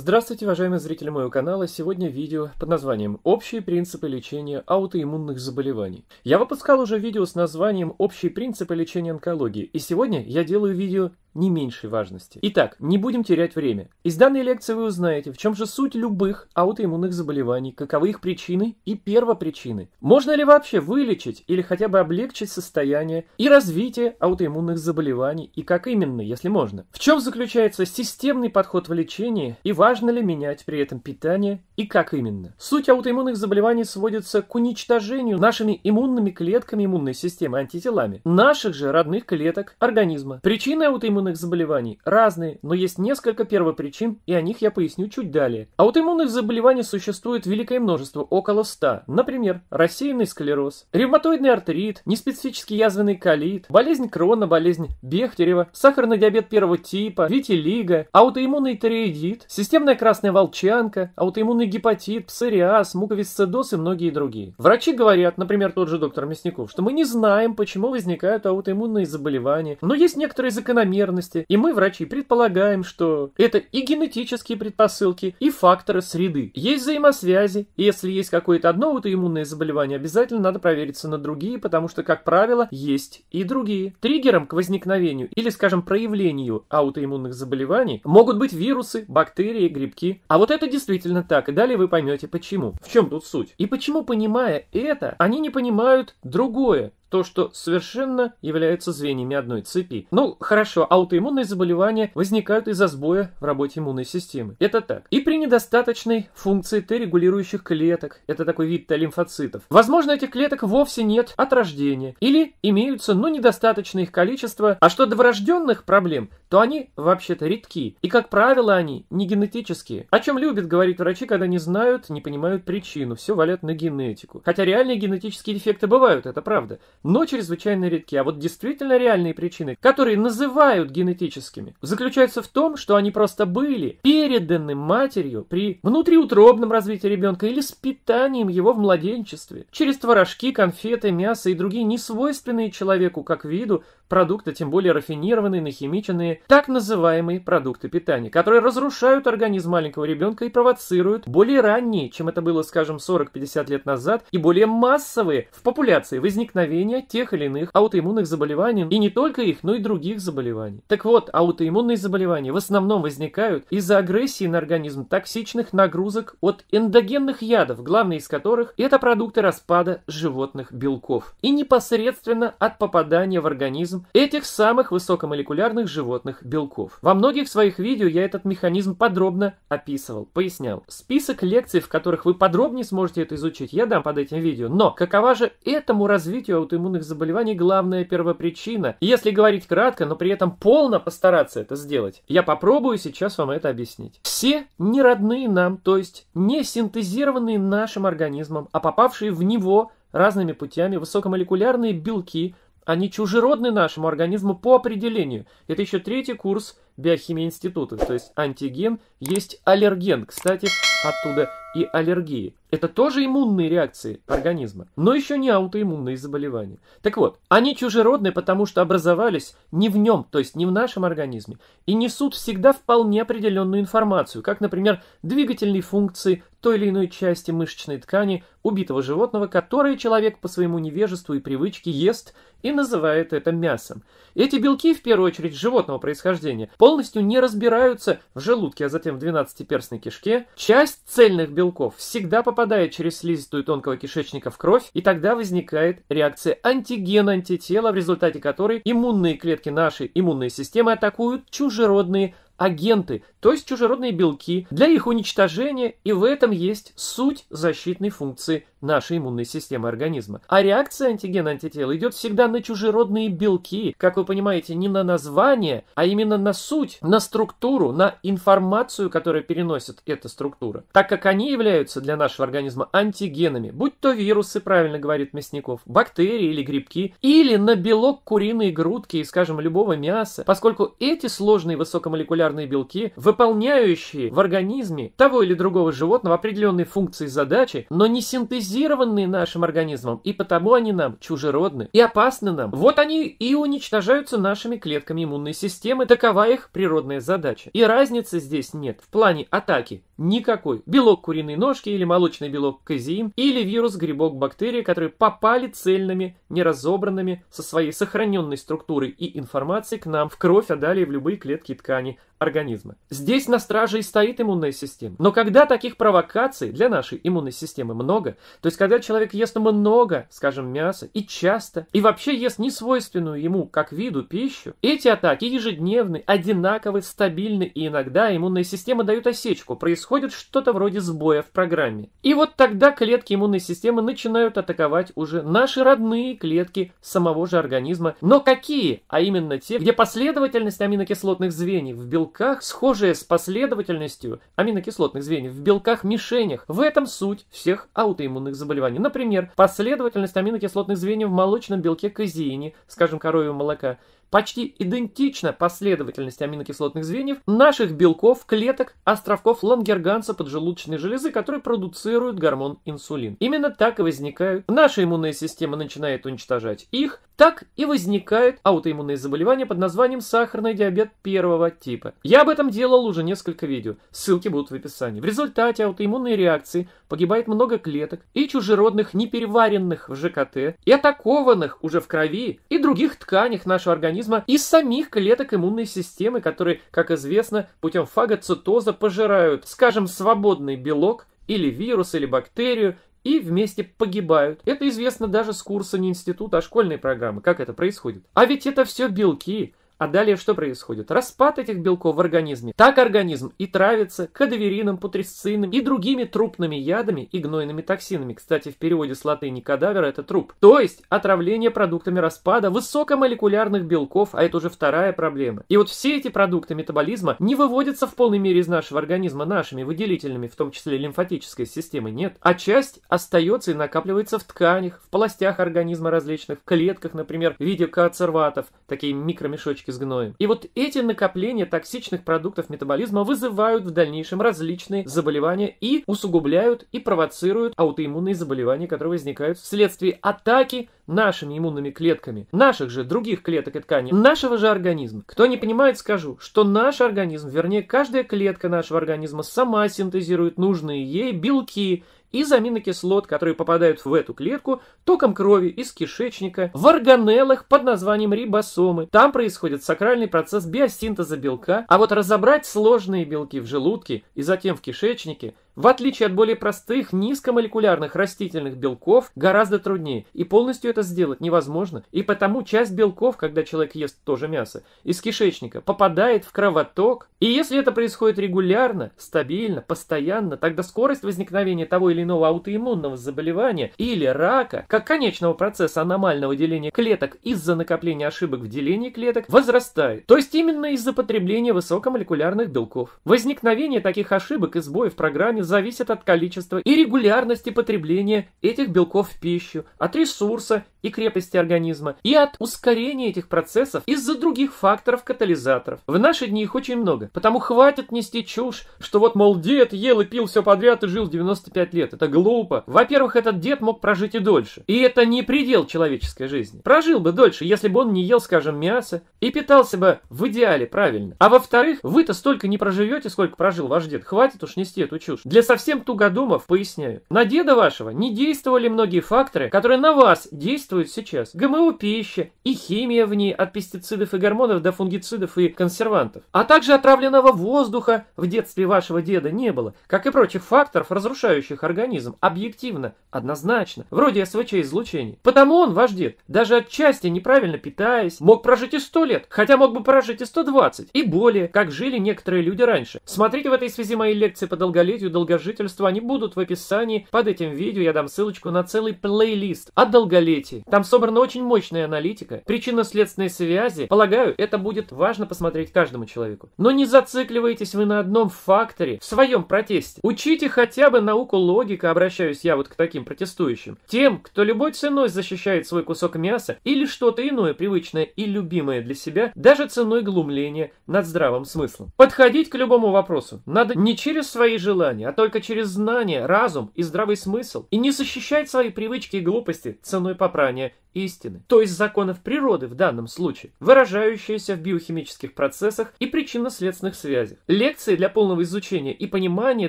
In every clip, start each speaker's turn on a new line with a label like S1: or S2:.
S1: Здравствуйте, уважаемые зрители моего канала! Сегодня видео под названием «Общие принципы лечения аутоиммунных заболеваний». Я выпускал уже видео с названием «Общие принципы лечения онкологии», и сегодня я делаю видео не меньшей важности. Итак, не будем терять время. Из данной лекции вы узнаете, в чем же суть любых аутоиммунных заболеваний, каковы их причины и первопричины. Можно ли вообще вылечить или хотя бы облегчить состояние и развитие аутоиммунных заболеваний, и как именно, если можно. В чем заключается системный подход в лечении, и важно ли менять при этом питание, и как именно. Суть аутоиммунных заболеваний сводится к уничтожению нашими иммунными клетками иммунной системы антителами, наших же родных клеток организма. Причины аутоиммунных иммунных заболеваний. Разные, но есть несколько первопричин, и о них я поясню чуть далее. Аутоиммунных заболеваний существует великое множество, около 100. Например, рассеянный склероз, ревматоидный артрит, неспецифический язвенный колит, болезнь Крона, болезнь Бехтерева, сахарный диабет первого типа, витилиго, аутоиммунный тореидит, системная красная волчанка, аутоиммунный гепатит, псориаз, муковисцидоз и многие другие. Врачи говорят, например, тот же доктор Мясников, что мы не знаем, почему возникают аутоиммунные заболевания, но есть некоторые закономерности, закономерности, и мы, врачи, предполагаем, что это и генетические предпосылки, и факторы среды. Есть взаимосвязи, и если есть какое-то одно аутоиммунное заболевание, обязательно надо провериться на другие, потому что, как правило, есть и другие. Триггером к возникновению или, скажем, проявлению аутоиммунных заболеваний могут быть вирусы, бактерии, грибки. А вот это действительно так, и далее вы поймете почему. В чем тут суть? И почему, понимая это, они не понимают другое, то, что совершенно является звеньями одной цепи. Ну, хорошо, аутоиммунные заболевания возникают из-за сбоя в работе иммунной системы. Это так. И при недостаточной функции Т-регулирующих клеток, это такой вид Т-лимфоцитов. Возможно, этих клеток вовсе нет от рождения, или имеются, но ну, недостаточное их количество. А что до врожденных проблем, то они вообще-то редки. И, как правило, они не генетические. О чем любят говорить врачи, когда не знают, не понимают причину, все валят на генетику. Хотя реальные генетические дефекты бывают, это правда но чрезвычайно редки. А вот действительно реальные причины, которые называют генетическими, заключаются в том, что они просто были переданы матерью при внутриутробном развитии ребенка или с питанием его в младенчестве, через творожки, конфеты, мясо и другие несвойственные человеку как виду продукты, тем более рафинированные, нахимиченные, так называемые продукты питания, которые разрушают организм маленького ребенка и провоцируют более ранние, чем это было, скажем, 40-50 лет назад, и более массовые в популяции возникновения лечения тех или иных аутоиммунных заболеваний, и не только их, но и других заболеваний. Так вот, аутоиммунные заболевания в основном возникают из-за агрессии на организм токсичных нагрузок от эндогенных ядов, главные из которых это продукты распада животных белков, и непосредственно от попадания в организм этих самых высокомолекулярных животных белков. Во многих своих видео я этот механизм подробно описывал, пояснял. Список лекций, в которых вы подробнее сможете это изучить, я дам под этим видео. Но какова же этому развитию аутоиммунных аутоиммунных заболеваний главная первопричина. если говорить кратко, но при этом полно постараться это сделать, я попробую сейчас вам это объяснить. Все неродные нам, то есть не синтезированные нашим организмом, а попавшие в него разными путями высокомолекулярные белки – они чужеродны нашему организму по определению. Это еще третий курс биохимии института. То есть антиген есть аллерген. Кстати, оттуда и аллергии. Это тоже иммунные реакции организма, но еще не аутоиммунные заболевания. Так вот, они чужеродны, потому что образовались не в нем, то есть не в нашем организме, и несут всегда вполне определенную информацию, как, например, двигательные функции той или иной части мышечной ткани убитого животного, которое человек по своему невежеству и привычке ест и называет это мясом. Эти белки, в первую очередь животного происхождения, полностью не разбираются в желудке, а затем в двенадцатиперстной кишке. Часть цельных белков всегда попадает через слизистую тонкого кишечника в кровь, и тогда возникает реакция антигена антитела в результате которой иммунные клетки нашей иммунной системы атакуют чужеродные агенты, то есть чужеродные белки, для их уничтожения, и в этом есть суть защитной функции нашей иммунной системы организма. А реакция антигена-антитела идет всегда на чужеродные белки, как вы понимаете, не на название, а именно на суть, на структуру, на информацию, которая переносит эта структура. Так как они являются для нашего организма антигенами, будь то вирусы, правильно говорит Мясников, бактерии или грибки, или на белок куриной грудки и, скажем, любого мяса, поскольку эти сложные высокомолекулярные молекулярные белки, выполняющие в организме того или другого животного определенные функции и задачи, но не синтезированные нашим организмом, и потому они нам чужеродны и опасны нам. Вот они и уничтожаются нашими клетками иммунной системы, такова их природная задача. И разницы здесь нет в плане атаки никакой. Белок куриной ножки или молочный белок казеин или вирус, грибок, бактерии, которые попали цельными, неразобранными со своей сохраненной структурой и информацией к нам в кровь, а далее в любые клетки и ткани организма. Здесь на страже и стоит иммунная система. Но когда таких провокаций для нашей иммунной системы много, то есть когда человек ест много, скажем, мяса, и часто, и вообще ест несвойственную ему как виду пищу, эти атаки ежедневны, одинаковы, стабильны, и иногда иммунная система дает осечку, происходит что-то вроде сбоя в программе. И вот тогда клетки иммунной системы начинают атаковать уже наши родные клетки самого же организма. Но какие? А именно те, где последовательность аминокислотных звеньев в белке белках, схожие с последовательностью аминокислотных звеньев в белках-мишенях. В этом суть всех аутоиммунных заболеваний. Например, последовательность аминокислотных звеньев в молочном белке казеине, скажем, коровьего молока – Почти идентична последовательность аминокислотных звеньев наших белков, клеток, островков Лангерганса поджелудочной железы, которые продуцируют гормон инсулин. Именно так и возникают. Наша иммунная система начинает уничтожать их, так и возникают аутоиммунные заболевания под названием сахарный диабет первого типа. Я об этом делал уже несколько видео, ссылки будут в описании. В результате аутоиммунной реакции погибает много клеток и чужеродных непереваренных в ЖКТ, и атакованных уже в крови, и других тканях нашего организма организма из самих клеток иммунной системы, которые, как известно, путем фагоцитоза пожирают, скажем, свободный белок или вирус, или бактерию, и вместе погибают. Это известно даже с курса не института, а школьной программы, как это происходит. А ведь это все белки, а далее что происходит? Распад этих белков в организме. Так организм и травится кадаверином, путресцином и другими трупными ядами и гнойными токсинами. Кстати, в переводе с латыни кадавер это труп. То есть отравление продуктами распада высокомолекулярных белков, а это уже вторая проблема. И вот все эти продукты метаболизма не выводятся в полной мере из нашего организма нашими выделительными, в том числе лимфатической системы, нет. А часть остается и накапливается в тканях, в полостях организма различных, в клетках, например, в виде коацерватов, такие микромешочки бочки с гноем. И вот эти накопления токсичных продуктов метаболизма вызывают в дальнейшем различные заболевания и усугубляют и провоцируют аутоиммунные заболевания, которые возникают вследствие атаки нашими иммунными клетками, наших же других клеток и тканей, нашего же организма. Кто не понимает, скажу, что наш организм, вернее, каждая клетка нашего организма сама синтезирует нужные ей белки, из аминокислот, которые попадают в эту клетку, током крови из кишечника, в органеллах под названием рибосомы. Там происходит сакральный процесс биосинтеза белка, а вот разобрать сложные белки в желудке и затем в кишечнике – в отличие от более простых, низкомолекулярных растительных белков, гораздо труднее, и полностью это сделать невозможно, и потому часть белков, когда человек ест тоже мясо, из кишечника попадает в кровоток, и если это происходит регулярно, стабильно, постоянно, тогда скорость возникновения того или иного аутоиммунного заболевания или рака, как конечного процесса аномального деления клеток из-за накопления ошибок в делении клеток, возрастает, то есть именно из-за потребления высокомолекулярных белков. Возникновение таких ошибок и сбоев в программе зависит от количества и регулярности потребления этих белков в пищу, от ресурса и крепости организма, и от ускорения этих процессов из-за других факторов-катализаторов. В наши дни их очень много, потому хватит нести чушь, что вот, мол, дед ел и пил все подряд и жил 95 лет. Это глупо. Во-первых, этот дед мог прожить и дольше. И это не предел человеческой жизни. Прожил бы дольше, если бы он не ел, скажем, мясо и питался бы в идеале правильно. А во-вторых, вы-то столько не проживете, сколько прожил ваш дед. Хватит уж нести эту чушь. Для для совсем тугодумов поясняю. На деда вашего не действовали многие факторы, которые на вас действуют сейчас. ГМО пища и химия в ней от пестицидов и гормонов до фунгицидов и консервантов. А также отравленного воздуха в детстве вашего деда не было, как и прочих факторов, разрушающих организм, объективно, однозначно, вроде СВЧ излучений. Потому он, ваш дед, даже отчасти неправильно питаясь, мог прожить и 100 лет, хотя мог бы прожить и 120, и более, как жили некоторые люди раньше. Смотрите в этой связи мои лекции по долголетию, долголетию долгожительства, они будут в описании. Под этим видео я дам ссылочку на целый плейлист о долголетии. Там собрана очень мощная аналитика, причинно-следственные связи. Полагаю, это будет важно посмотреть каждому человеку. Но не зацикливайтесь вы на одном факторе в своем протесте. Учите хотя бы науку логика, обращаюсь я вот к таким протестующим. Тем, кто любой ценой защищает свой кусок мяса или что-то иное привычное и любимое для себя, даже ценой глумления над здравым смыслом. Подходить к любому вопросу надо не через свои желания, а только через знание, разум и здравый смысл, и не защищать свои привычки и глупости ценой попрания истины, то есть законов природы в данном случае, выражающиеся в биохимических процессах и причинно-следственных связях. Лекции для полного изучения и понимания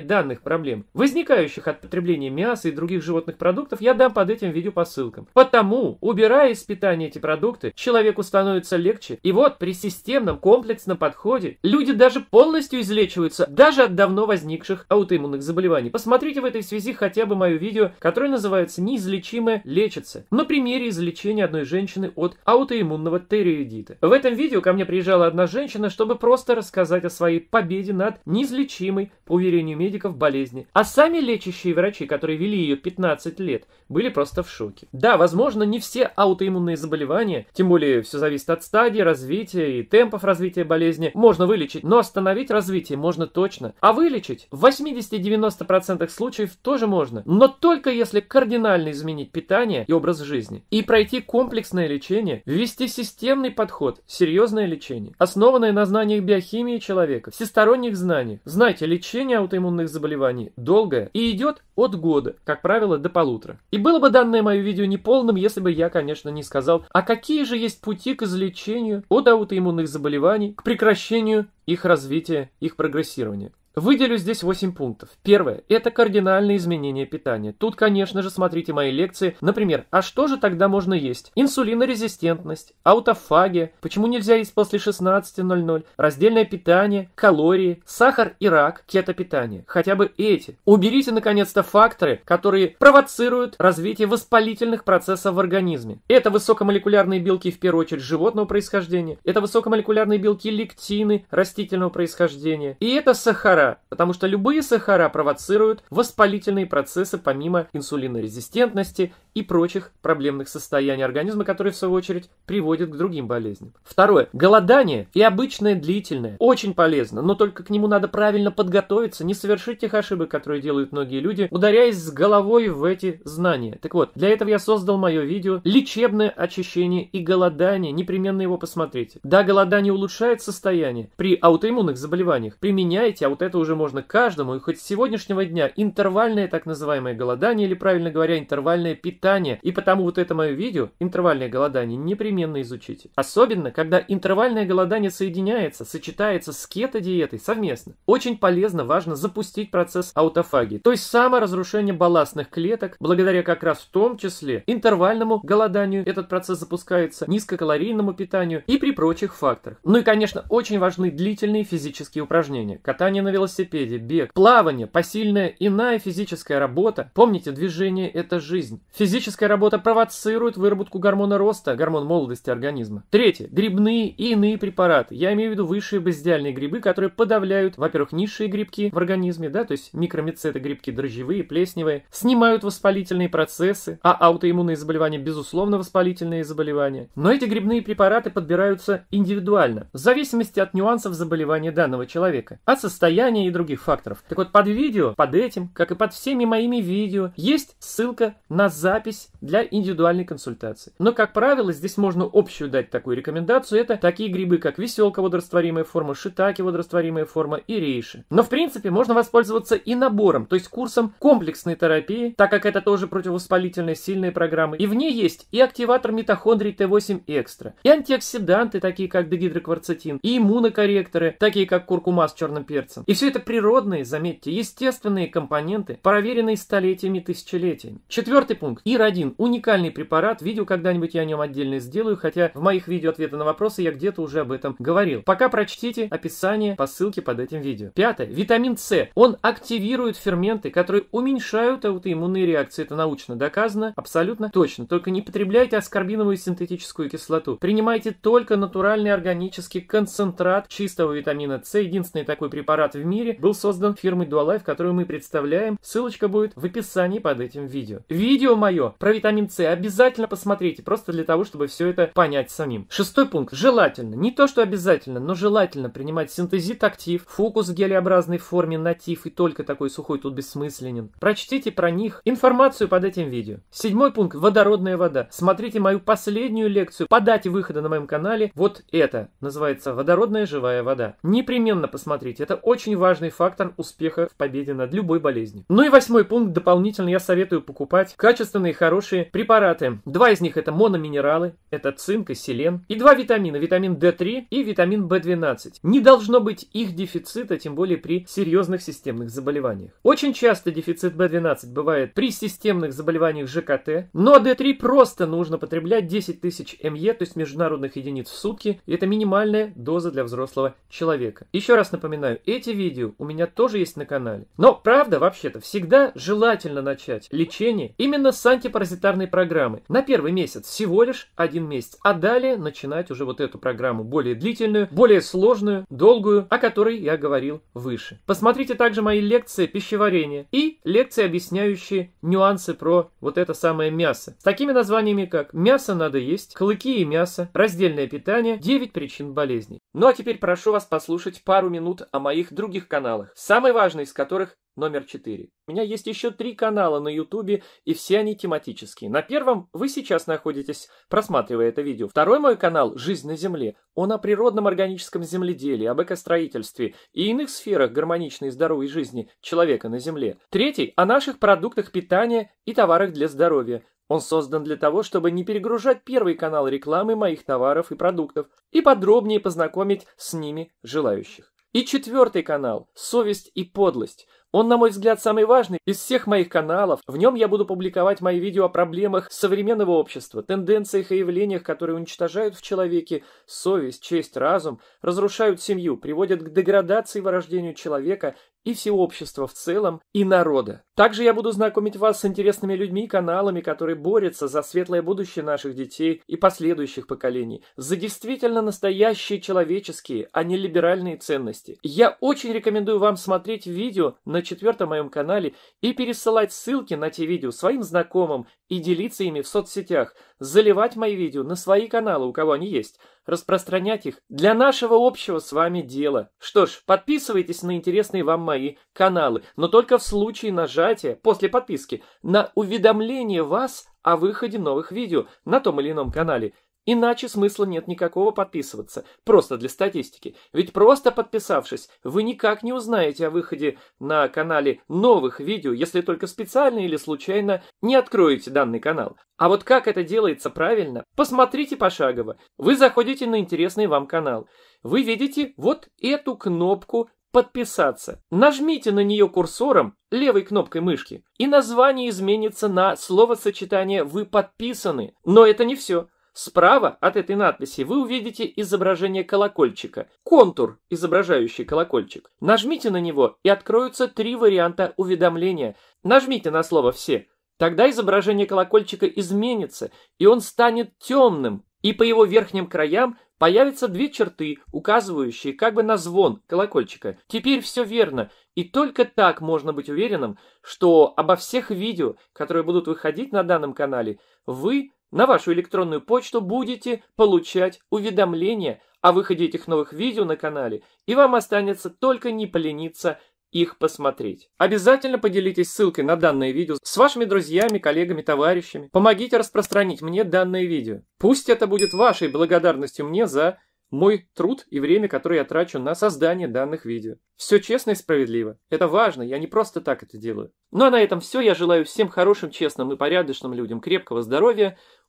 S1: данных проблем, возникающих от потребления мяса и других животных продуктов, я дам под этим видео по ссылкам. Потому, убирая из питания эти продукты, человеку становится легче. И вот при системном комплексном подходе люди даже полностью излечиваются даже от давно возникших аутоиммунных злокоммунных заболеваний. Посмотрите в этой связи хотя бы мое видео, которое называется «Неизлечимое лечится» на примере излечения одной женщины от аутоиммунного тереидита. В этом видео ко мне приезжала одна женщина, чтобы просто рассказать о своей победе над неизлечимой, по уверению медиков, болезни. А сами лечащие врачи, которые вели ее 15 лет, были просто в шоке. Да, возможно, не все аутоиммунные заболевания, тем более все зависит от стадии, развития и темпов развития болезни, можно вылечить, но остановить развитие можно точно. А вылечить в 80 90% случаев тоже можно, но только если кардинально изменить питание и образ жизни, и пройти комплексное лечение, ввести системный подход, серьезное лечение, основанное на знаниях биохимии человека, всесторонних знаниях. Знайте, лечение аутоиммунных заболеваний долгое и идет от года, как правило, до полутора. И было бы данное мое видео неполным, если бы я, конечно, не сказал, а какие же есть пути к излечению от аутоиммунных заболеваний, к прекращению их развития, их прогрессирования. Выделю здесь 8 пунктов. Первое – это кардинальные изменения питания. Тут, конечно же, смотрите мои лекции. Например, а что же тогда можно есть? Инсулинорезистентность, аутофагия, почему нельзя есть после 16.00, раздельное питание, калории, сахар и рак, кетопитание. Хотя бы эти. Уберите, наконец-то, факторы, которые провоцируют развитие воспалительных процессов в организме. Это высокомолекулярные белки, в первую очередь, животного происхождения. Это высокомолекулярные белки лектины растительного происхождения. И это сахар сахара, потому что любые сахара провоцируют воспалительные процессы помимо инсулинорезистентности и прочих проблемных состояний организма, которые, в свою очередь, приводят к другим болезням. Второе. Голодание и обычное длительное очень полезно, но только к нему надо правильно подготовиться, не совершить тех ошибок, которые делают многие люди, ударяясь с головой в эти знания. Так вот, для этого я создал мое видео «Лечебное очищение и голодание». Непременно его посмотрите. Да, голодание улучшает состояние при аутоиммунных заболеваниях. Применяйте, а вот это уже можно каждому, и хоть с сегодняшнего дня, интервальное так называемое голодание, или, правильно говоря, интервальное питание питания, и потому вот это мое видео «Интервальное голодание» непременно изучите. Особенно, когда интервальное голодание соединяется, сочетается с кето-диетой совместно. Очень полезно, важно запустить процесс аутофагии, то есть саморазрушение балластных клеток, благодаря как раз в том числе интервальному голоданию этот процесс запускается, низкокалорийному питанию и при прочих факторах. Ну и, конечно, очень важны длительные физические упражнения, катание на велосипеде, бег, плавание, посильная иная физическая работа. Помните, движение – это жизнь. Физическая работа провоцирует выработку гормона роста, гормон молодости организма. Третье. Грибные и иные препараты. Я имею в виду высшие базидиальные грибы, которые подавляют, во-первых, низшие грибки в организме, да, то есть микромицеты, грибки дрожжевые, плесневые, снимают воспалительные процессы, а аутоиммунные заболевания, безусловно, воспалительные заболевания. Но эти грибные препараты подбираются индивидуально, в зависимости от нюансов заболевания данного человека, от состояния и других факторов. Так вот, под видео, под этим, как и под всеми моими видео, есть ссылка на запись запись для индивидуальной консультации. Но, как правило, здесь можно общую дать такую рекомендацию. Это такие грибы, как веселка водорастворимая форма, шитаки водорастворимая форма и рейши. Но, в принципе, можно воспользоваться и набором, то есть курсом комплексной терапии, так как это тоже противовоспалительная сильная программа. И в ней есть и активатор митохондрий Т8 экстра, и антиоксиданты, такие как дегидрокварцетин, и иммунокорректоры, такие как куркума с черным перцем. И все это природные, заметьте, естественные компоненты, проверенные столетиями тысячелетиями. Четвертый пункт. ИР-1 – уникальный препарат, видео когда-нибудь я о нем отдельно сделаю, хотя в моих видео ответы на вопросы я где-то уже об этом говорил. Пока прочтите описание по ссылке под этим видео. Пятое. Витамин С. Он активирует ферменты, которые уменьшают аутоиммунные реакции. Это научно доказано, абсолютно точно. Только не потребляйте аскорбиновую синтетическую кислоту. Принимайте только натуральный органический концентрат чистого витамина С. Единственный такой препарат в мире был создан фирмой Dualife, которую мы представляем. Ссылочка будет в описании под этим видео. Видео мое свое. Про витамин С обязательно посмотрите, просто для того, чтобы все это понять самим. Шестой пункт. Желательно, не то что обязательно, но желательно принимать синтезит актив, фокус гелеобразной в форме натив и только такой сухой тут бессмысленен. Прочтите про них информацию под этим видео. Седьмой пункт. Водородная вода. Смотрите мою последнюю лекцию по дате выхода на моем канале. Вот это называется водородная живая вода. Непременно посмотрите. Это очень важный фактор успеха в победе над любой болезнью. Ну и восьмой пункт. Дополнительно я советую покупать качественные полезные хорошие препараты. Два из них это мономинералы, это цинк и селен, и два витамина, витамин D3 и витамин B12. Не должно быть их дефицита, тем более при серьезных системных заболеваниях. Очень часто дефицит B12 бывает при системных заболеваниях ЖКТ, но D3 просто нужно потреблять 10 тысяч МЕ, то есть международных единиц в сутки, и это минимальная доза для взрослого человека. Еще раз напоминаю, эти видео у меня тоже есть на канале. Но правда, вообще-то, всегда желательно начать лечение именно с антипаразитарной программы. На первый месяц всего лишь один месяц, а далее начинать уже вот эту программу более длительную, более сложную, долгую, о которой я говорил выше. Посмотрите также мои лекции пищеварения и лекции, объясняющие нюансы про вот это самое мясо. С такими названиями, как «Мясо надо есть», «Клыки и мясо», «Раздельное питание», «9 причин болезней». Ну а теперь прошу вас послушать пару минут о моих других каналах, самый важный из которых номер 4. У меня есть еще три канала на ютубе, и все они тематические. На первом вы сейчас находитесь, просматривая это видео. Второй мой канал «Жизнь на Земле». Он о природном органическом земледелии, об экостроительстве и иных сферах гармоничной и здоровой жизни человека на Земле. Третий – о наших продуктах питания и товарах для здоровья. Он создан для того, чтобы не перегружать первый канал рекламы моих товаров и продуктов и подробнее познакомить с ними желающих. И четвертый канал «Совесть и подлость». Он, на мой взгляд, самый важный из всех моих каналов. В нем я буду публиковать мои видео о проблемах современного общества, тенденциях и явлениях, которые уничтожают в человеке совесть, честь, разум, разрушают семью, приводят к деградации и вырождению человека и все общества в целом, и народа. Также я буду знакомить вас с интересными людьми и каналами, которые борются за светлое будущее наших детей и последующих поколений, за действительно настоящие человеческие, а не либеральные ценности. Я очень рекомендую вам смотреть видео на четвертом моем канале и пересылать ссылки на те видео своим знакомым и делиться ими в соцсетях, заливать мои видео на свои каналы, у кого они есть – распространять их для нашего общего с вами дела. Что ж, подписывайтесь на интересные вам мои каналы, но только в случае нажатия после подписки на уведомление вас о выходе новых видео на том или ином канале – Иначе смысла нет никакого подписываться, просто для статистики. Ведь просто подписавшись, вы никак не узнаете о выходе на канале новых видео, если только специально или случайно не откроете данный канал. А вот как это делается правильно, посмотрите пошагово. Вы заходите на интересный вам канал. Вы видите вот эту кнопку «Подписаться». Нажмите на нее курсором левой кнопкой мышки, и название изменится на словосочетание «Вы подписаны». Но это не все. Справа от этой надписи вы увидите изображение колокольчика, контур, изображающий колокольчик. Нажмите на него и откроются три варианта уведомления. Нажмите на слово «все». Тогда изображение колокольчика изменится, и он станет темным, и по его верхним краям появятся две черты, указывающие как бы на звон колокольчика. Теперь все верно, и только так можно быть уверенным, что обо всех видео, которые будут выходить на данном канале, вы на вашу электронную почту будете получать уведомления о выходе этих новых видео на канале, и вам останется только не полениться их посмотреть. Обязательно поделитесь ссылкой на данное видео с вашими друзьями, коллегами, товарищами. Помогите распространить мне данное видео. Пусть это будет вашей благодарностью мне за мой труд и время, которое я трачу на создание данных видео. Все честно и справедливо. Это важно, я не просто так это делаю. Ну а на этом все. Я желаю всем хорошим, честным и порядочным людям крепкого здоровья,